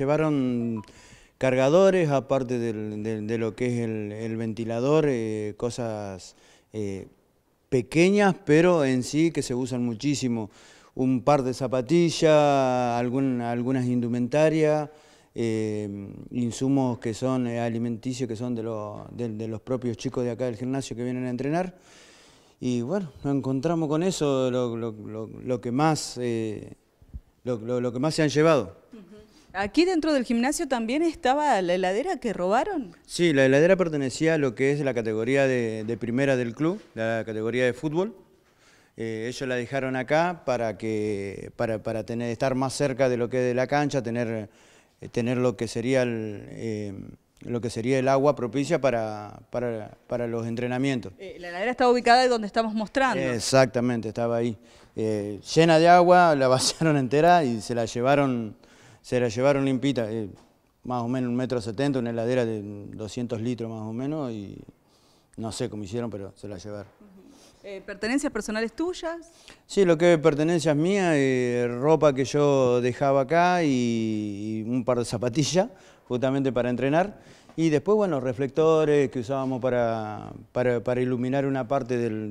Llevaron cargadores, aparte de, lo que es el, ventilador, eh, cosas eh, pequeñas, pero en sí que se usan muchísimo. Un par de zapatillas, algunas indumentarias, eh, insumos que son alimenticios, que son de, los propios chicos de acá del gimnasio que vienen a entrenar. Y bueno, nos encontramos con eso, lo que, más, lo que más se han llevado. Aquí dentro del gimnasio también estaba la heladera que robaron. Sí, la heladera pertenecía a lo que es la categoría de, primera del club, la categoría de fútbol. Eh, ellos la dejaron acá para, que, para, tener, estar más cerca de lo que es de la cancha, tener, eh, tener lo, que sería el, eh, lo que sería el agua propicia para, para, los entrenamientos. la heladera estaba ubicada donde estamos mostrando. Exactamente, estaba ahí. llena de agua, la vaciaron entera y se la llevaron se la llevaron limpita, eh, más o menos un metro setenta, una heladera de 200 litros más o menos, y no sé cómo hicieron, pero se la llevaron. Eh, ¿Pertenencias personales tuyas? Sí, lo que es pertenencias mías, eh, ropa que yo dejaba acá y, un par de zapatillas, justamente para entrenar. Y después, bueno, reflectores que usábamos para, para, iluminar una parte del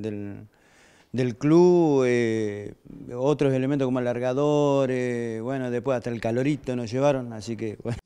del club, eh, otros elementos como alargadores, bueno, después hasta el calorito nos llevaron, así que bueno,